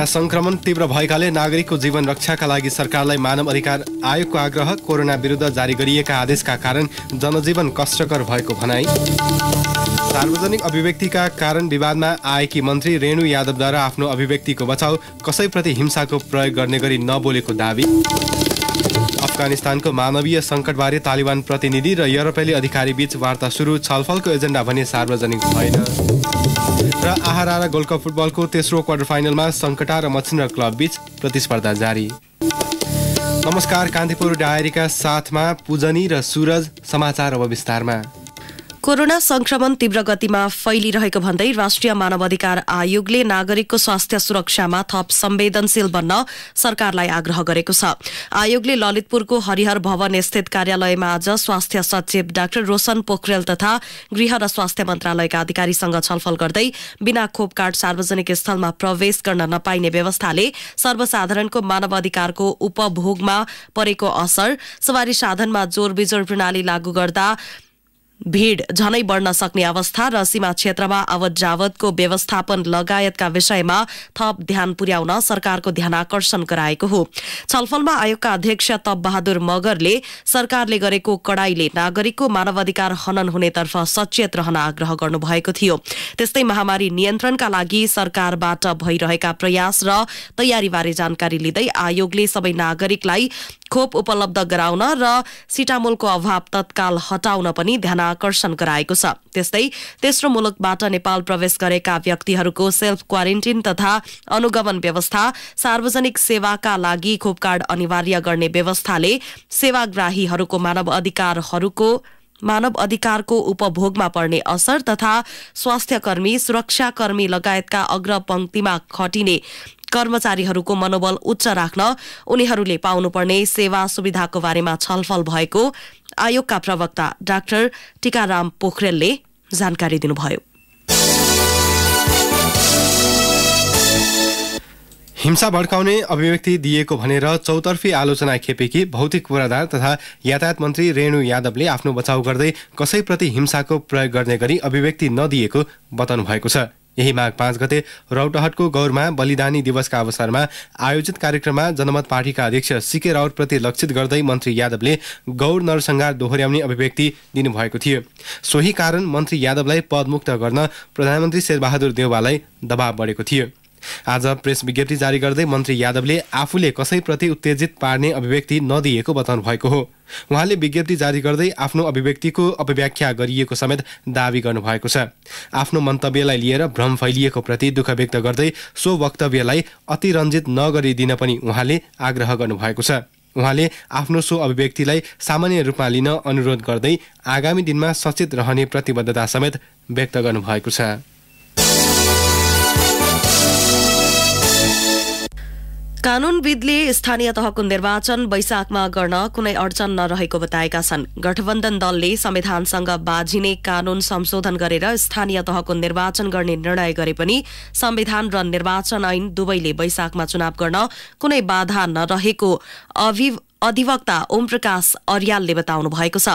corona संक्रमण तीव्र भएकाले नागरिकको जीवन रक्षाका लागि सरकारलाई मानव अधिकार आयोगको आग्रह कोरोना विरुद्ध जारी गरिएका आदेशका कारण जनजीवन कष्टकर भएको भनाई सार्वजनिक अभिव्यक्तिका कारण विवादमा आएकी मन्त्री रेणु यादवद्वारा आफ्नो अभिव्यक्तिको बचाउ कसैप्रति हिंसाको प्रयोग गर्ने गरी नबोलेको दावी अफगानिस्तानको मानवीय सङ्कटबारे तालिबान प्रतिनिधि र युरोपेली बीच वार्ता सुरु छलफलको एजेन्डा भने सार्वजनिक भएन र आहारा गोल्ड कप फुटबलको तेस्रो क्वार्टर फाइनलमा सङ्कटा र मच्छिन्द्र क्लब बिच प्रतिस्पर्धा जारी नमस्कार कान्तिपुर डायरीका साथमा पूजनी र सुरज समाचार अब विस्तारमा कोरोना संक्रमण तीव्र गतिमा फैलिरहेको भन्दै राष्ट्रिय मानवाधिकार आयोगले नागरिकको स्वास्थ्य सुरक्षामा थप संवेदनशील बन्न सरकारलाई आग्रह गरेको छ आयोगले ललितपुरको हरिहर भवन स्थित कार्यालयमा आज स्वास्थ्य सचिव डाक्टर रोशन पोखरेल तथा गृह र स्वास्थ्य मन्त्रालयका अधिकारीसँग छलफल गर्दै बिना खोप कार्ड सार्वजनिक स्थलमा प्रवेश गर्न नपाइने व्यवस्थाले सर्वसाधारणको मानव अधिकारको उपभोगमा परेको असर सवारी साधनमा जोर बिजोर प्रणाली लागू गर्दा भीड़ झनै बढ्न सक्ने अवस्था र सीमा क्षेत्रमा आवत जावतको व्यवस्थापन लगायतका विषयमा थप ध्यान पुर्याउन सरकारको ध्यान आकर्षण गराएको हो छलफलमा आयोगका अध्यक्ष तप बहादुर मगरले सरकारले गरेको कडाईले नागरिकको मानवाधिकार हनन हुनेतर्फ सचेत रहन आग्रह गर्नुभएको थियो त्यस्तै महामारी नियन्त्रणका लागि सरकारबाट भइरहेका प्रयास र तयारीबारे जानकारी लिँदै आयोगले सबै नागरिकलाई खोप उपलब्ध गराउन र सिटामोलको अभाव तत्काल हटाउन पनि ध्यान आकर्षण गराएको छ त्यस्तै तेस्रो मुलुकबाट नेपाल प्रवेश गरेका व्यक्तिहरूको सेल्फ क्वारेन्टिन तथा अनुगमन व्यवस्था सार्वजनिक सेवाका लागि खोप कार्ड अनिवार्य गर्ने व्यवस्थाले सेवाग्राहीहरूको मानव अधिकारहरूको मानव अधिकारको उपभोगमा पर्ने असर तथा स्वास्थ्यकर्मी सुरक्षाकर्मी लगायतका अग्रपंक्तिमा खटिने कर्मचारीहरूको मनोबल उच्च राख्न उनीहरूले पाउनुपर्ने सेवा सुविधाको बारेमा छलफल भएको आयोगका प्रवक्ता डाक्टर टिकाराम पोखरेलले जानकारी दिनुभयो हिंसा भड्काउने अभिव्यक्ति दिएको भनेर चौतर्फी आलोचना खेपेकी भौतिक पूर्वाधार तथा यातायात मन्त्री रेणु यादवले आफ्नो बचाउ गर्दै कसैप्रति हिंसाको प्रयोग गर्ने गरी अभिव्यक्ति नदिएको बताउनु भएको छ यही माघ पाँच गते रौटहटको गौरमा बलिदानी दिवसका अवसरमा आयोजित कार्यक्रममा जनमत पार्टीका अध्यक्ष सिके राउतप्रति लक्षित गर्दै मन्त्री यादवले गौर नरसंहार दोहोर्याउने अभिव्यक्ति दिनुभएको थियो सोही कारण मन्त्री यादवलाई पदमुक्त गर्न प्रधानमन्त्री शेरबहादुर देउवालाई दबाव बढेको थियो आज प्रेस विज्ञप्ति जारी गर्दै मन्त्री यादवले आफूले कसैप्रति उत्तेजित पार्ने अभिव्यक्ति नदिएको बताउनु भएको हो उहाँले विज्ञप्ति जारी गर्दै आफ्नो अभिव्यक्तिको अपव्याख्या गरिएको समेत दावी गर्नुभएको छ आफ्नो मन्तव्यलाई लिएर भ्रम फैलिएको प्रति दुःख व्यक्त गर्दै सो वक्तव्यलाई अतिरञ्जित नगरिदिन पनि उहाँले आग्रह गर्नुभएको छ उहाँले आफ्नो सो अभिव्यक्तिलाई सामान्य रूपमा लिन अनुरोध गर्दै आगामी दिनमा सचेत रहने प्रतिबद्धता समेत व्यक्त गर्नुभएको छ कानूनविदले स्थानीय तहको निर्वाचन वैशाखमा गर्न कुनै अडचन नरहेको बताएका छन् गठबन्धन दलले संविधानसँग बाझिने कानून संशोधन गरेर स्थानीय तहको निर्वाचन गर्ने निर्णय गरे पनि संविधान र निर्वाचन ऐन दुवैले वैशाखमा चुनाव गर्न कुनै बाधा नरहेको अभिव अधिवक्ता ओमप्रकाश अर्यालले बताउनु भएको छ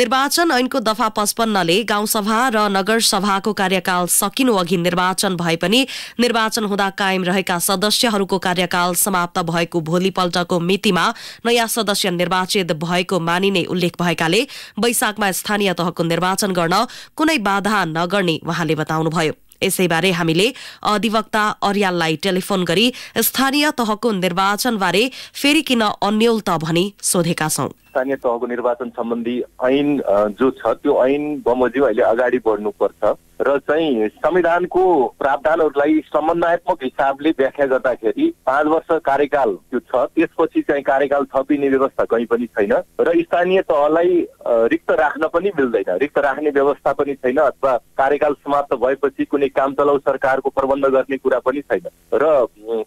निर्वाचन ऐनको दफा पचपन्नले गाउँसभा र नगरसभाको कार्यकाल सकिनु अघि निर्वाचन भए पनि निर्वाचन हुँदा कायम रहेका सदस्यहरूको कार्यकाल समाप्त भएको भोलिपल्टको मितिमा नयाँ सदस्य निर्वाचित भएको मानिने उल्लेख भएकाले वैशाखमा स्थानीय तहको निर्वाचन गर्न कुनै बाधा नगर्ने उहाँले बताउनुभयो यसैबारे हामीले अधिवक्ता अर्याललाई टेलिफोन गरी स्थानीय तहको निर्वाचनबारे फेरि किन अन्यल त भनी सोधेका छौँ स्थानीय तहको निर्वाचन सम्बन्धी ऐन जो छ त्यो ऐन बमोजिम अहिले अगाडि बढ्नुपर्छ र चाहिँ संविधानको प्रावधानहरूलाई समन्वयात्मक हिसाबले व्याख्या गर्दाखेरि पाँच वर्ष कार्यकाल त्यो छ त्यसपछि चाहिँ कार्यकाल थपिने व्यवस्था कहीँ पनि छैन र स्थानीय तहलाई रिक्त राख्न पनि मिल्दैन रिक्त राख्ने व्यवस्था पनि छैन अथवा कार्यकाल समाप्त भएपछि कुनै काम चलाउ सरकारको प्रबन्ध गर्ने कुरा पनि छैन र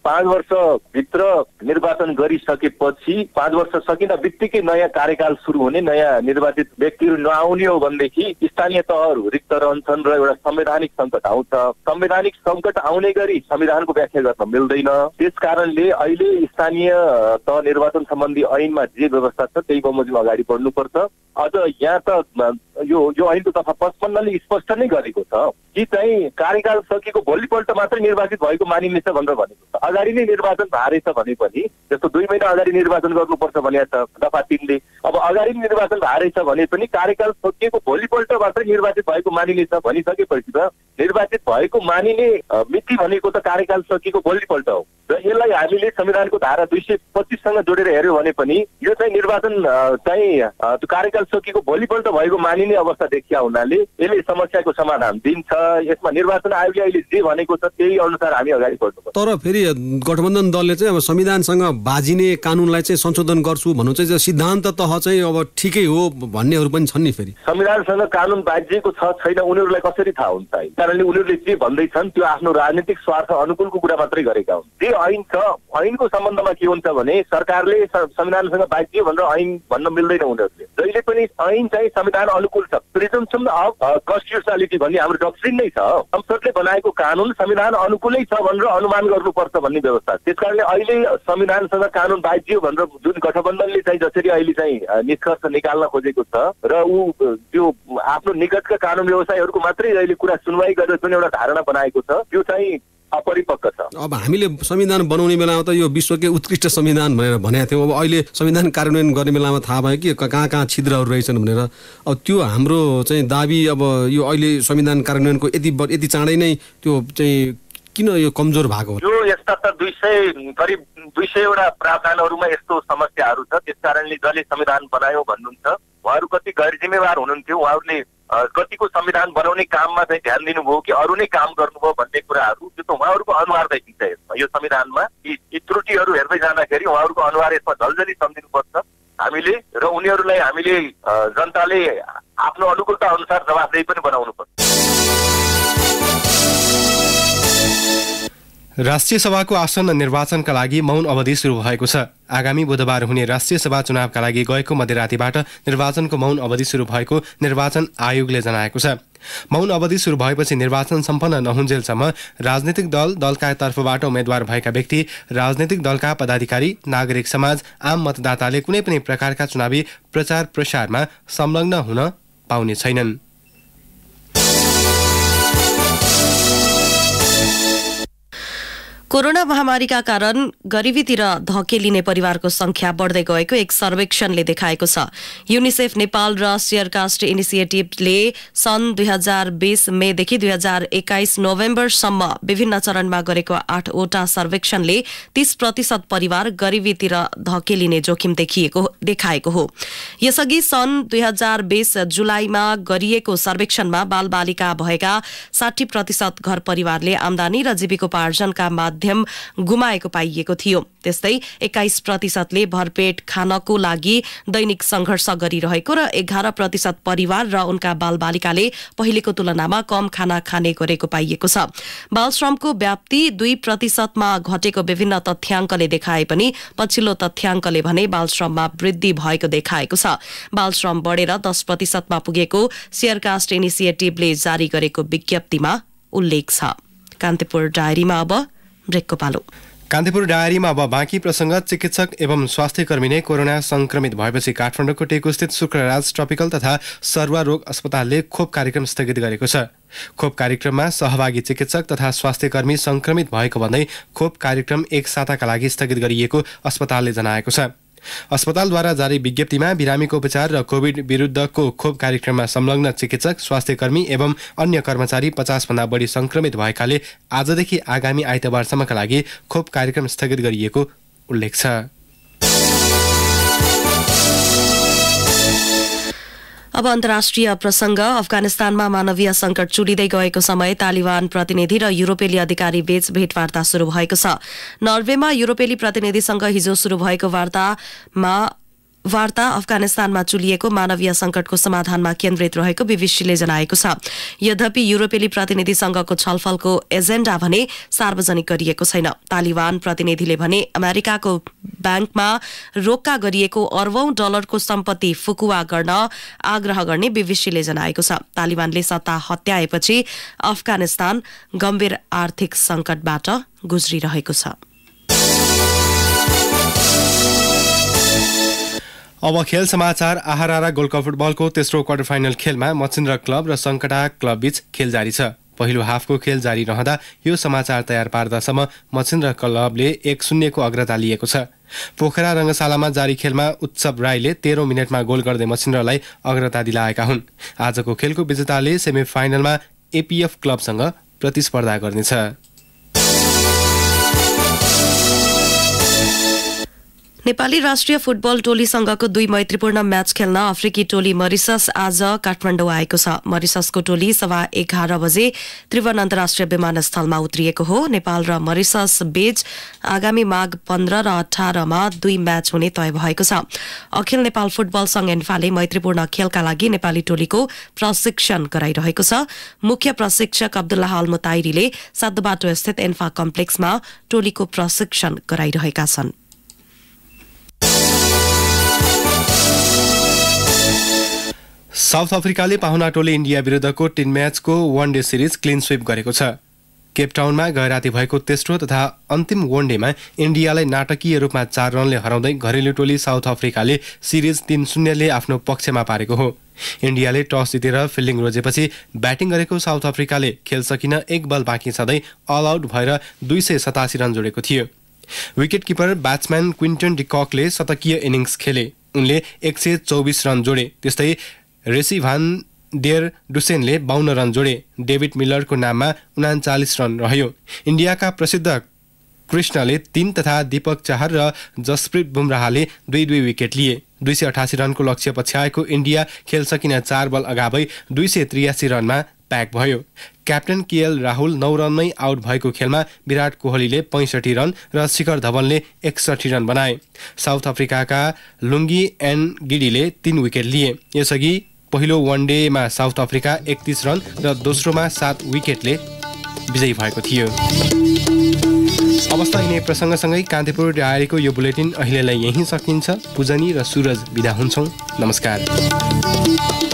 पाँच वर्षभित्र निर्वाचन गरिसकेपछि पाँच वर्ष सकिन बित्तिकै नयाँ कार्यकाल सुरु हुने नयाँ निर्वाचित व्यक्तिहरू नआउने हो भनेदेखि स्थानीय तहहरू रिक्त रहन्छन् र एउटा संवैधानिक सङ्कट आउँछ संवैधानिक सङ्कट आउने गरी संविधानको व्याख्या गर्न मिल्दैन त्यस कारणले अहिले स्थानीय तह निर्वाचन सम्बन्धी ऐनमा जे व्यवस्था छ त्यही बमोजिम अगाडि बढ्नुपर्छ अझ यहाँ त यो यो ऐनको तथा पचपन्नले स्पष्ट नै गरेको छ कि चाहिँ कार्यकाल सकिएको भोलिपल्ट मात्रै निर्वाचित भएको मानिनेछ भनेर भनेको छ अगाडि नै निर्वाचन भारेछ भने भने जस्तो दुई महिना अगाडि निर्वाचन गर्नुपर्छ भने त दफा तिनले अब अगाडि निर्वाचन भएछ भने पनि कार्यकाल सकिएको भोलिपल्ट मात्रै निर्वाचित भएको मानिनेछ भनिसकेपछि त निर्वाचित भएको मानिने मिति भनेको त कार्यकाल सकिएको भोलिपल्ट हो र यसलाई हामीले संविधानको धारा दुई सय पच्चिससँग जोडेर हेऱ्यौँ भने पनि यो चाहिँ निर्वाचन चाहिँ कार्यकाल सकिएको भोलिपल्ट भएको मानिने अवस्था देखिया हुनाले यसले समस्याको समाधान दिन्छ यसमा निर्वाचन आयोगले अहिले जे भनेको छ त्यही अनुसार हामी अगाडि बढ्नुपर्छ तर फेरि गठबन्धन दलले चाहिँ अब संविधान संविधानसँग बाजिने कानुनलाई चाहिँ संशोधन गर्छु भन्नु चाहिँ सिद्धान्त तह चाहिँ अब ठिकै हो भन्नेहरू पनि छन् नि फेरि संविधानसँग कानुन बाजिएको छ छैन उनीहरूलाई कसरी थाहा हुन्छ कारणले उनीहरूले जे भन्दैछन् त्यो आफ्नो राजनीतिक स्वार्थ अनुकूलको कुरा मात्रै गरेका हुन् जे ऐन छ ऐनको सम्बन्धमा के हुन्छ भने सरकारले संविधानसँग बाजियो भनेर ऐन भन्न मिल्दैन उनीहरूले जहिले पनि ऐन चाहिँ संविधान अनुकूल छ प्रिजम्सन अफ कन्स्टिट्युसनालिटी भन्ने हाम्रो डक्ट्रिन नै छ संसदले बनाएको कानुन संविधान अनुकूलै छ भनेर अनुमान गर्नुपर्छ भन्ने व्यवस्था त्यस कारणले अहिले संविधानसँग कानुन बाजियो भनेर जुन गठबन्धनले चाहिँ जसरी अहिले चाहिँ निष्कर्ष निकाल्न खोजेको छ र ऊ त्यो आफ्नो निकटका कानुन व्यवसायहरूको मात्रै अहिले कुरा सुनवाई गरेर जुन एउटा धारणा बनाएको छ त्यो चाहिँ अपरिपक्व छ अब हामीले संविधान बनाउने बेलामा त यो विश्वकै उत्कृष्ट संविधान भनेर भनेका थियौँ अब अहिले संविधान कार्यान्वयन गर्ने बेलामा थाहा भयो कि कहाँ कहाँ छिद्रहरू रहेछन् भनेर अब त्यो हाम्रो चाहिँ दाबी अब यो अहिले संविधान कार्यान्वयनको यति यति चाँडै नै त्यो चाहिँ किन यो कमजोर भएको यो यस्ता त दुई सय करिब दुई सयवटा प्रावधानहरूमा यस्तो समस्याहरू छ त्यस कारणले जसले संविधान बनायो भन्नुहुन्छ उहाँहरू कति गैर जिम्मेवार हुनुहुन्थ्यो उहाँहरूले कतिको संविधान बनाउने काममा चाहिँ ध्यान दिनुभयो कि अरू नै काम गर्नुभयो भन्ने कुराहरू त्यो त उहाँहरूको अनुहार देखिन्छ यसमा यो संविधानमा यी यी त्रुटिहरू हेर्दै जाँदाखेरि उहाँहरूको अनुहार यसमा झल्झली सम्झिनुपर्छ हामीले र उनीहरूलाई हामीले जनताले आफ्नो अनुकूलता अनुसार जवाफदेही पनि बनाउनु पर्छ राष्ट्रिय सभाको आसन्न निर्वाचनका लागि मौन अवधि सुरु भएको छ आगामी बुधबार हुने राष्ट्रिय सभा चुनावका लागि गएको मध्यरातिबाट निर्वाचनको मौन अवधि सुरु भएको निर्वाचन आयोगले जनाएको छ मौन अवधि सुरु भएपछि निर्वाचन सम्पन्न नहुन्जेलसम्म राजनैतिक दल दलका तर्फबाट उम्मेद्वार भएका व्यक्ति राजनैतिक दलका पदाधिकारी नागरिक समाज आम मतदाताले कुनै पनि प्रकारका चुनावी प्रचार प्रसारमा संलग्न हुन पाउने छैनन् कोरोना महामारीका कारण गरिबीतिर धकेलिने परिवारको संख्या बढ्दै गएको एक सर्वेक्षणले देखाएको छ युनिसेफ नेपाल र सेयर कास्ट इनिसिएटिभले सन् दुई हजार बिस मेदेखि दुई हजार एक्काइस नोभेम्बरसम्म विभिन्न चरणमा गरेको आठवटा सर्वेक्षणले तीस प्रतिशत परिवार गरिबीतिर धकेलिने जोखिम देखिएको देखाएको हो यसअघि सन् दुई हजार बीस जुलाईमा गरिएको सर्वेक्षणमा बालबालिका भएका साठी प्रतिशत घर परिवारले आमदानी र जीविकोपार्जनका माध्यम माध्यम गुमाएको पाइएको थियो त्यस्तै एक्काइस प्रतिशतले भरपेट खानको लागि दैनिक सङ्घर्ष गरिरहेको र एघार प्रतिशत परिवार र उनका बालबालिकाले पहिलेको तुलनामा कम खाना खाने गरेको पाइएको छ बालश्रमको व्याप्ति दुई प्रतिशतमा घटेको विभिन्न तथ्याङ्कले देखाए पनि पछिल्लो तथ्याङ्कले भने बालश्रममा वृद्धि भएको देखाएको छ बालश्रम बढेर दस प्रतिशतमा पुगेको सेयरकास्ट इनिसिएटिभले जारी गरेको विज्ञप्तिमा उल्लेख छ कान्तिपुर डायरीमा अब ब्रेकको पालो कान्तिपुर डायरीमा अब बाँकी प्रसङ्ग चिकित्सक एवं स्वास्थ्य कर्मी नै कोरोना संक्रमित भएपछि काठमाडौँको टेकुस्थित शुक्रराज ट्रपिकल तथा सरुवा अस्पतालले खोप कार्यक्रम स्थगित गरेको छ खोप कार्यक्रममा सहभागी चिकित्सक तथा स्वास्थ्य कर्मी संक्रमित भएको भन्दै खोप कार्यक्रम एक साताका लागि स्थगित गरिएको अस्पतालले जनाएको छ अस्पतालद्वारा जारी विज्ञप्तिमा बिरामीको उपचार र कोभिड विरुद्धको खोप कार्यक्रममा संलग्न चिकित्सक स्वास्थ्यकर्मी एवं अन्य कर्मचारी पचासभन्दा बढी संक्रमित भएकाले आजदेखि आगामी आइतबारसम्मका लागि खोप कार्यक्रम स्थगित गरिएको उल्लेख छ अब अन्तर्राष्ट्रिय प्रसंग अफगानिस्तानमा मानवीय संकट चुडिँदै गएको समय तालिबान प्रतिनिधि र युरोपेली अधिकारी बीच भेटवार्ता शुरू भएको छ नर्वेमा युरोपेली प्रतिनिधिसँग हिजो शुरू भएको वार्तामा वार्ता अफगानिस्तानमा चुलिएको मानवीय संकटको समाधानमा केन्द्रित रहेको बीबीसीले जनाएको छ यद्यपि युरोपेली प्रतिनिधि संघको छलफलको एजेण्डा भने सार्वजनिक गरिएको छैन तालिबान प्रतिनिधिले भने अमेरिकाको ब्याङ्कमा रोक्का गरिएको अरबौं डलरको सम्पत्ति फुकुवा गर्न आग्रह गर्ने बीबीसीले जनाएको छ तालिबानले सत्ता हत्याएपछि अफगानिस्तान गम्भीर आर्थिक संकटबाट गुज्रिरहेको छ अब खेल समाचार आहारा गोल्ड फुटबलको तेस्रो क्वार्टर फाइनल खेलमा मचिन्द्र क्लब र सङ्कटा बीच खेल जारी छ पहिलो हाफको खेल जारी रहँदा यो समाचार तयार पार्दासम्म मचिन्द्र क्लबले एक शून्यको अग्रता लिएको छ पोखरा रङ्गशालामा जारी खेलमा उत्सव राईले तेह्रौँ मिनटमा गोल गर्दै मचिन्द्रलाई अग्रता दिलाएका हुन् आजको खेलको विजेताले सेमिफाइनलमा फाइनलमा एपिएफ क्लबसँग प्रतिस्पर्धा गर्नेछ नेपाली राष्ट्रिय फुटबल टोलीसँगको दुई मैत्रीपूर्ण म्याच खेल्न अफ्रिकी टोली मरिसस आज काठमाडौँ आएको छ मरिससको टोली सभा एघार बजे त्रिभुवन अन्तर्राष्ट्रिय विमानस्थलमा उत्रिएको हो नेपाल र मरिसस बीच आगामी माघ पन्ध्र र अठारमा दुई म्याच हुने तय भएको छ अखिल नेपाल फुटबल संघ एन्फाले मैत्रीपूर्ण खेलका लागि नेपाली टोलीको प्रशिक्षण गराइरहेको छ मुख्य प्रशिक्षक अब्दुल्लाह अल मुताइरीले सातबाटो स्थित एन्फा कम्प्लेक्समा टोलीको प्रशिक्षण गराइरहेका छन् साउथ अफ्रिकाले पाहुना टोले इन्डिया विरुद्धको टिन म्याचको one day series clean sweep गरेको छ केपटाउनमा गैराती भएको तेस्रो तथा अन्तिम डेमा इन्डियालाई नाटकीय रूपमा चार रनले हराउँदै घरेलु टोली साउथ अफ्रिकाले सिरिज तिन शून्यले आफ्नो पक्षमा पारेको हो इन्डियाले टस जितेर फिल्डिङ रोजेपछि ब्याटिङ गरेको साउथ अफ्रिकाले खेल सकिन एक बल बाँकी छँदै अल आउट भएर दुई सय सतासी रन जोडेको थियो विकेटकिपर ब्याट्सम्यान क्विन्टन डिककले शतकीय इनिङ्स खेले उनले एक सय चौबिस रन जोडे त्यस्तै रेसी भान डेयर डुसेनले बाहन्न रन जोडे डेभिड मिलरको नाममा उनाचालिस रन रह्यो इन्डियाका प्रसिद्ध कृष्णले तिन तथा दीपक चाहर र जसप्रीत बुमराहले दुई दुई विकेट लिए दुई सय अठासी रनको लक्ष्य पछ्याएको इन्डिया खेल सकिन चार बल अगावै दुई सय त्रियासी रनमा प्याक भयो क्याप्टेन केएल राहुल नौ रनमै आउट भएको खेलमा विराट कोहलीले पैँसठी रन र शिखर धवनले एकसठी रन बनाए साउथ अफ्रिकाका लुङ्गी एन गिडीले तीन विकेट लिए यसअघि पहिलो वनडेमा साउथ अफ्रिका एकतिस रन र दोस्रोमा सात विकेटले विजयी भएको थियो अवस्था हिँड्ने प्रसङ्गसँगै कान्तिपुर डायरीको यो बुलेटिन अहिलेलाई यहीँ सकिन्छ पूजनी र सुरज विदा हुन्छौँ नमस्कार